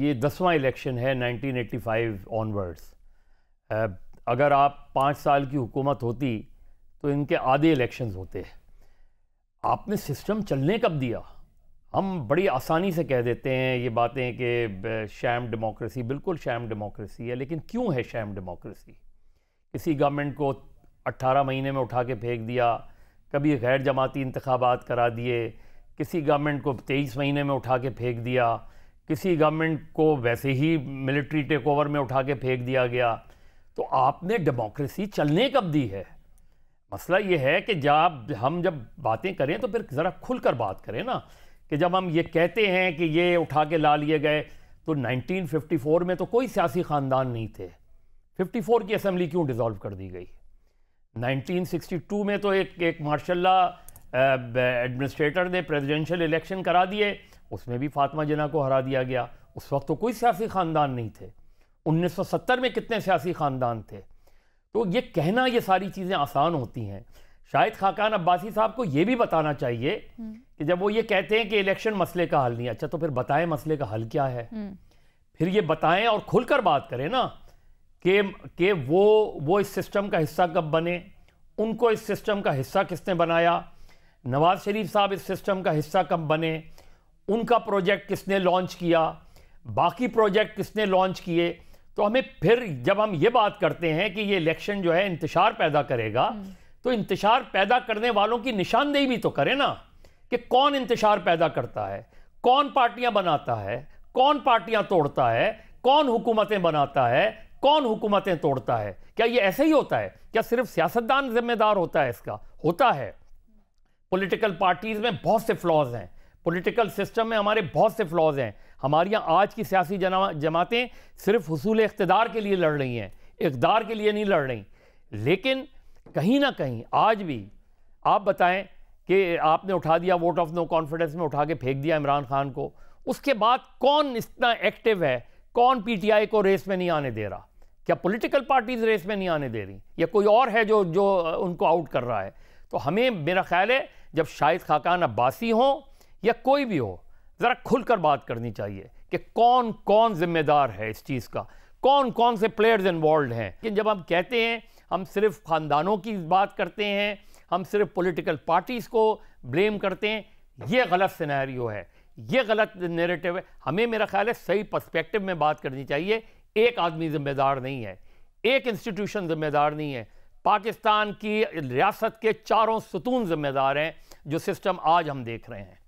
ये दसवां इलेक्शन है 1985 ऑनवर्ड्स अगर आप पाँच साल की हुकूमत होती तो इनके आधे इलेक्शंस होते हैं आपने सिस्टम चलने कब दिया हम बड़ी आसानी से कह देते हैं ये बातें कि शैम डेमोक्रेसी बिल्कुल शैम डेमोक्रेसी है लेकिन क्यों है शैम डेमोक्रेसी किसी गवर्नमेंट को 18 महीने में उठा के फेंक दिया कभी गैर जमाती इंतबात करा दिए किसी गवर्नमेंट को तेईस महीने में उठा के फेंक दिया किसी गवर्नमेंट को वैसे ही मिलिट्री टेक ओवर में उठा के फेंक दिया गया तो आपने डेमोक्रेसी चलने कब दी है मसला ये है कि जब हम जब बातें करें तो फिर ज़रा खुल कर बात करें ना कि जब हम ये कहते हैं कि ये उठा के ला लिए गए तो 1954 में तो कोई सियासी ख़ानदान नहीं थे 54 की असम्बली क्यों डिज़ोल्व कर दी गई 1962 में तो एक एक मार्शल एडमिनिस्ट्रेटर ने प्रेसिडेंशियल इलेक्शन करा दिए उसमें भी फातमा जना को हरा दिया गया उस वक्त तो कोई सियासी ख़ानदान नहीं थे 1970 में कितने सियासी ख़ानदान थे तो ये कहना ये सारी चीज़ें आसान होती हैं शायद खाकान अब्बासी साहब को ये भी बताना चाहिए हम्म। कि जब वो ये कहते हैं कि इलेक्शन मसले का हल नहीं अच्छा तो फिर बताएं मसले का हल क्या है हम्म। फिर ये बताएं और खुलकर बात करें ना कि कि वो वो इस सिस्टम का हिस्सा कब बने उनको इस सिस्टम का हिस्सा किसने बनाया नवाज शरीफ साहब इस सिस्टम का हिस्सा कब बने उनका प्रोजेक्ट किसने लॉन्च किया बाकी प्रोजेक्ट किसने लॉन्च किए तो हमें फिर जब हम ये बात करते हैं कि ये इलेक्शन जो है इंतशार पैदा करेगा हम्म। तो इंतजार पैदा करने वालों की निशानदेही भी तो करें ना कि कौन इंतशार पैदा करता है कौन पार्टियां बनाता है कौन पार्टियां तोड़ता है कौन हुकूमतें बनाता है कौन हुकूमतें तोड़ता है क्या ये ऐसे ही होता है क्या सिर्फ सियासतदान जिम्मेदार होता है इसका होता है पॉलिटिकल पार्टीज़ में बहुत से फ्लॉज हैं पॉलिटिकल सिस्टम में हमारे बहुत से फ्लॉज हैं हमारी यहाँ आज की सियासी जमातें सिर्फ हसूल इकतदार के लिए लड़ रही हैं इकदार के लिए नहीं लड़ रही लेकिन कहीं ना कहीं आज भी आप बताएं कि आपने उठा दिया वोट ऑफ नो कॉन्फिडेंस में उठा के फेंक दिया इमरान खान को उसके बाद कौन इतना एक्टिव है कौन पीटीआई को रेस में नहीं आने दे रहा क्या पॉलिटिकल पार्टीज रेस में नहीं आने दे रही या कोई और है जो जो उनको आउट कर रहा है तो हमें मेरा ख्याल है जब शाहिद खाकान अब्बासी हों या कोई भी हो ज़रा खुलकर बात करनी चाहिए कि कौन कौन जिम्मेदार है इस चीज़ का कौन कौन से प्लेयर्स इन्वॉल्व हैं लेकिन जब हम कहते हैं हम सिर्फ ख़ानदानों की बात करते हैं हम सिर्फ पॉलिटिकल पार्टीज़ को ब्लेम करते हैं ये गलत सिनेरियो है ये गलत नेरेटिव है हमें मेरा ख्याल है सही पर्सपेक्टिव में बात करनी चाहिए एक आदमी ज़िम्मेदार नहीं है एक इंस्टीट्यूशन ज़िम्मेदार नहीं है पाकिस्तान की रियासत के चारों सतून ज़िम्मेदार हैं जो सिस्टम आज हम देख रहे हैं